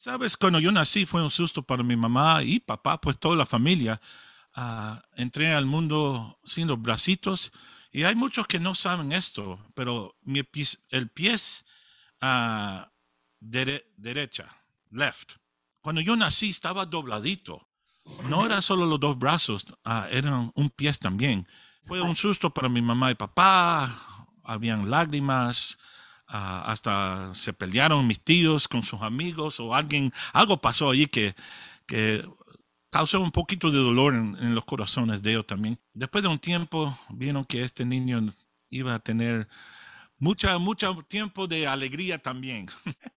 Sabes, cuando yo nací fue un susto para mi mamá y papá, pues toda la familia. Ah, entré al mundo sin los bracitos y hay muchos que no saben esto, pero mi el pie ah, derecho, derecha, left. Cuando yo nací estaba dobladito. No era solo los dos brazos, ah, eran un pie también. Fue un susto para mi mamá y papá, habían lágrimas, Ah, hasta se pelearon mis tíos con sus amigos o alguien, algo pasó allí que, que causó un poquito de dolor en, los corazones de ellos también. Después de un tiempo vieron que este niño iba a tener mucha, mucho tiempo de alegría también.